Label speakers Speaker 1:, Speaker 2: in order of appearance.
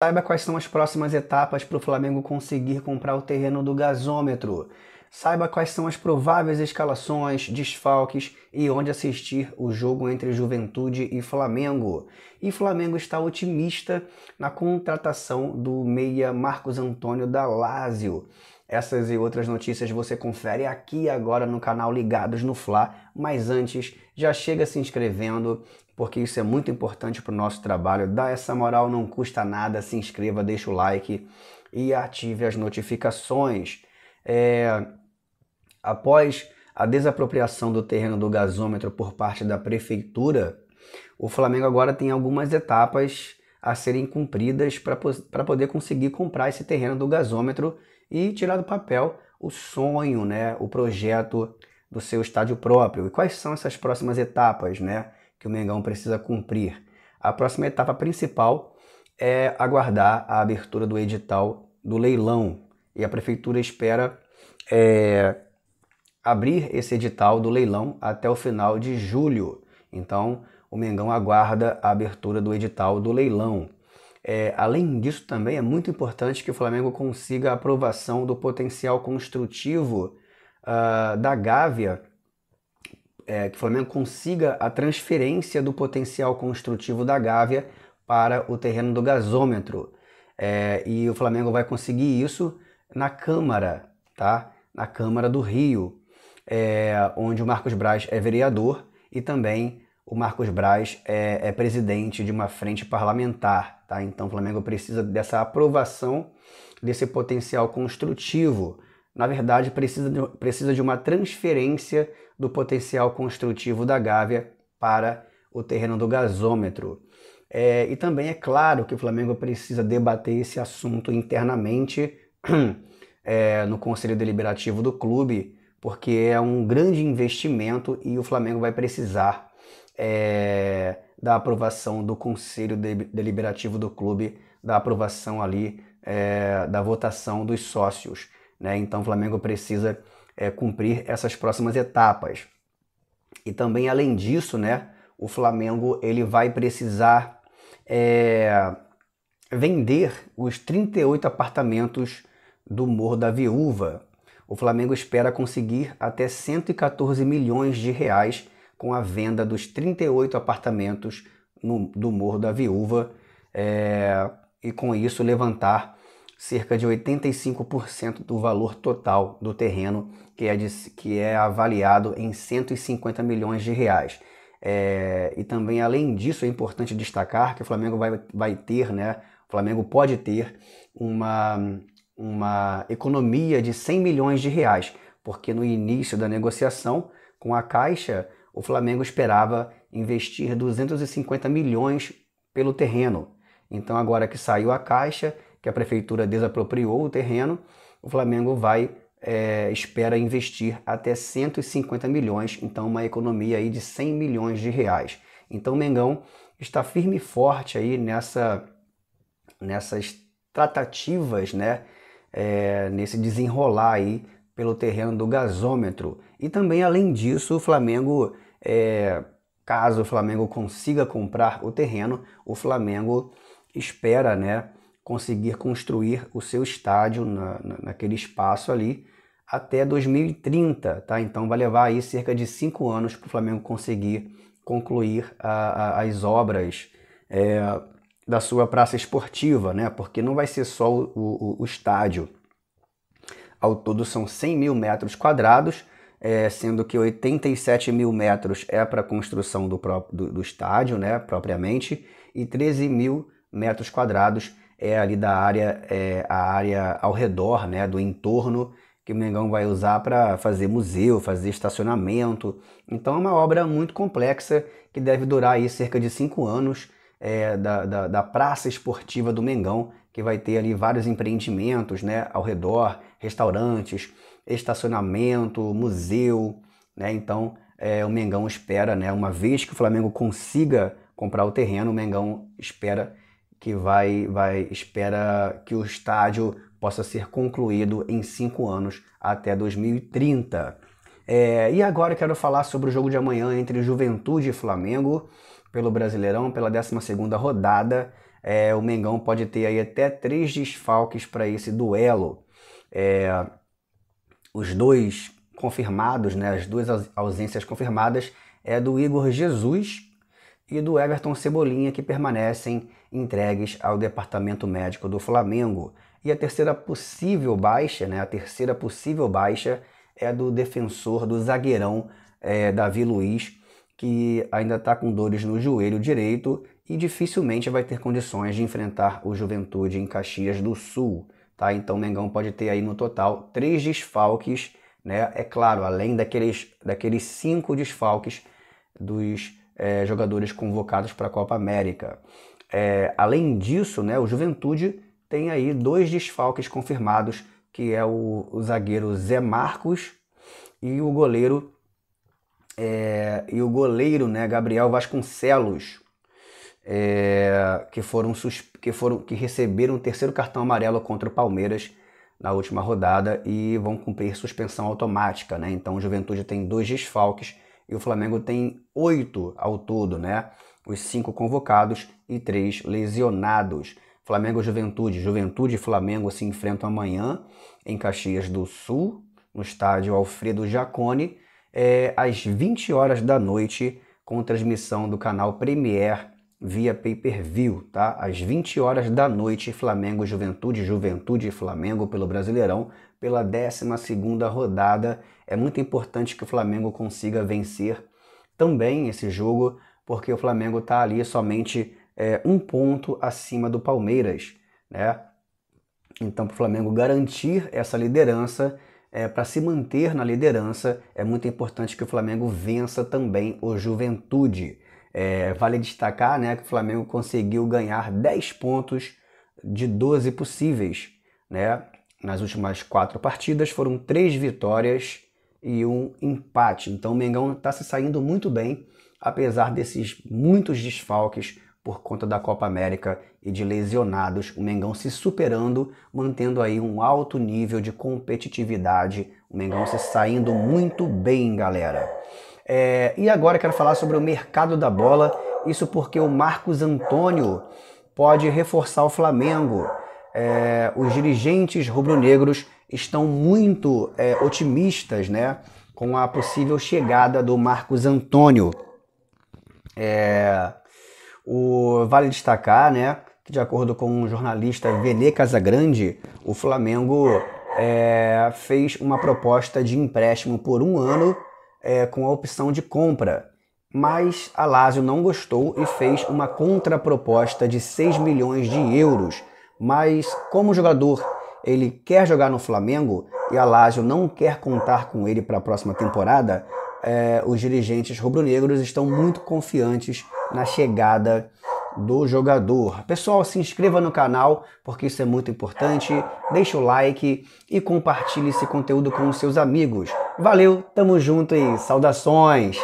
Speaker 1: Saiba quais são as próximas etapas para o Flamengo conseguir comprar o terreno do gasômetro. Saiba quais são as prováveis escalações, desfalques e onde assistir o jogo entre Juventude e Flamengo. E Flamengo está otimista na contratação do meia Marcos Antônio da Lazio. Essas e outras notícias você confere aqui agora no canal Ligados no Fla, mas antes já chega se inscrevendo, porque isso é muito importante para o nosso trabalho. Dá essa moral, não custa nada, se inscreva, deixa o like e ative as notificações. É... Após a desapropriação do terreno do gasômetro por parte da prefeitura, o Flamengo agora tem algumas etapas a serem cumpridas para poder conseguir comprar esse terreno do gasômetro e tirar do papel o sonho, né, o projeto do seu estádio próprio. E quais são essas próximas etapas, né, que o Mengão precisa cumprir? A próxima etapa principal é aguardar a abertura do edital do leilão e a prefeitura espera é, abrir esse edital do leilão até o final de julho. Então, o Mengão aguarda a abertura do edital do leilão. É, além disso, também é muito importante que o Flamengo consiga a aprovação do potencial construtivo uh, da Gávea, é, que o Flamengo consiga a transferência do potencial construtivo da Gávea para o terreno do gasômetro. É, e o Flamengo vai conseguir isso na Câmara, tá? Na Câmara do Rio, é, onde o Marcos Braz é vereador e também o Marcos Braz é, é, presidente de uma frente parlamentar, tá? Então o Flamengo precisa dessa aprovação, desse potencial construtivo. Na verdade, precisa de, precisa de uma transferência do potencial construtivo da Gávea para o terreno do gasômetro. É, e também é claro que o Flamengo precisa debater esse assunto internamente é, no Conselho Deliberativo do clube, porque é um grande investimento e o Flamengo vai precisar é, da aprovação do Conselho Deliberativo do clube, da aprovação ali, é, da votação dos sócios. Né? Então o Flamengo precisa é, cumprir essas próximas etapas. E também, além disso, né, o Flamengo ele vai precisar é, vender os 38 apartamentos do Morro da Viúva. O Flamengo espera conseguir até 114 milhões de reais com a venda dos 38 apartamentos no, do Morro da Viúva é, e com isso levantar cerca de 85% do valor total do terreno, que é, de, que é avaliado em 150 milhões de reais. É, e também, além disso, é importante destacar que o Flamengo vai, vai ter, né, o Flamengo pode ter uma, uma economia de 100 milhões de reais, porque no início da negociação com a Caixa, o Flamengo esperava investir 250 milhões pelo terreno. Então, agora que saiu a caixa, que a prefeitura desapropriou o terreno, o Flamengo vai é, espera investir até 150 milhões, então uma economia aí de 100 milhões de reais. Então o Mengão está firme e forte aí nessa, nessas tratativas, né? É, nesse desenrolar aí pelo terreno do gasômetro. E também, além disso, o Flamengo, é, caso o Flamengo consiga comprar o terreno, o Flamengo espera né, conseguir construir o seu estádio na, na, naquele espaço ali até 2030, tá? Então vai levar aí cerca de cinco anos para o Flamengo conseguir concluir a, a, as obras é, da sua praça esportiva, né? Porque não vai ser só o, o, o estádio. Ao todo são 100 mil metros quadrados, é, sendo que 87 mil metros é para a construção do, do, do, estádio, né, propriamente, e 13 mil metros quadrados é ali da área, é, a área ao redor, né, do entorno que o Mengão vai usar para fazer museu, fazer estacionamento. Então é uma obra muito complexa que deve durar aí cerca de cinco anos é, da, da, da, praça esportiva do Mengão, que vai ter ali vários empreendimentos né, ao redor, restaurantes, estacionamento, museu. Né? Então é, o Mengão espera, né, uma vez que o Flamengo consiga comprar o terreno, o Mengão espera que vai, vai espera que o estádio possa ser concluído em cinco anos até 2030. É, e agora eu quero falar sobre o jogo de amanhã entre Juventude e Flamengo pelo Brasileirão, pela 12ª rodada. É, o Mengão pode ter aí até três desfalques para esse duelo. É, os dois confirmados, né, as duas ausências confirmadas, é do Igor Jesus e do Everton Cebolinha, que permanecem entregues ao departamento médico do Flamengo. E a terceira possível baixa, né, a terceira possível baixa é do defensor do zagueirão é, Davi Luiz, que ainda está com dores no joelho direito e dificilmente vai ter condições de enfrentar o Juventude em Caxias do Sul. Tá? Então o Mengão pode ter aí no total três desfalques, né? é claro, além daqueles, daqueles cinco desfalques dos é, jogadores convocados para a Copa América. É, além disso, né, o Juventude tem aí dois desfalques confirmados, que é o, o zagueiro Zé Marcos e o goleiro é, e o goleiro, né, Gabriel Vasconcelos, é, que, foram que, foram, que receberam o terceiro cartão amarelo contra o Palmeiras na última rodada e vão cumprir suspensão automática. Né? Então o Juventude tem dois desfalques e o Flamengo tem oito ao todo, né? Os cinco convocados e três lesionados. Flamengo Juventude. Juventude e Flamengo se enfrentam amanhã em Caxias do Sul, no estádio Alfredo Jaconi é, às 20 horas da noite, com transmissão do canal Premier via pay-per-view, tá? Às 20 horas da noite, Flamengo Juventude, Juventude e Flamengo pelo Brasileirão, pela 12 rodada. É muito importante que o Flamengo consiga vencer também esse jogo, porque o Flamengo está ali somente é, um ponto acima do Palmeiras, né? Então, para o Flamengo garantir essa liderança, é, para se manter na liderança, é muito importante que o Flamengo vença também o Juventude. É, vale destacar né, que o Flamengo conseguiu ganhar 10 pontos de 12 possíveis. Né? Nas últimas quatro partidas foram três vitórias e um empate. Então o Mengão está se saindo muito bem, apesar desses muitos desfalques por conta da Copa América e de lesionados, o Mengão se superando, mantendo aí um alto nível de competitividade, o Mengão se saindo muito bem, galera. É, e agora quero falar sobre o mercado da bola, isso porque o Marcos Antônio pode reforçar o Flamengo. É, os dirigentes rubro-negros estão muito é, otimistas né, com a possível chegada do Marcos Antônio. É, o, vale destacar, né, que de acordo com o um jornalista Vene Casagrande, o Flamengo é, fez uma proposta de empréstimo por um ano é, com a opção de compra. Mas a Lazio não gostou e fez uma contraproposta de 6 milhões de euros. Mas como o jogador ele quer jogar no Flamengo e a Lazio não quer contar com ele para a próxima temporada, é, os dirigentes rubro-negros estão muito confiantes na chegada do jogador. Pessoal, se inscreva no canal porque isso é muito importante. Deixe o like e compartilhe esse conteúdo com os seus amigos. Valeu, tamo junto e saudações!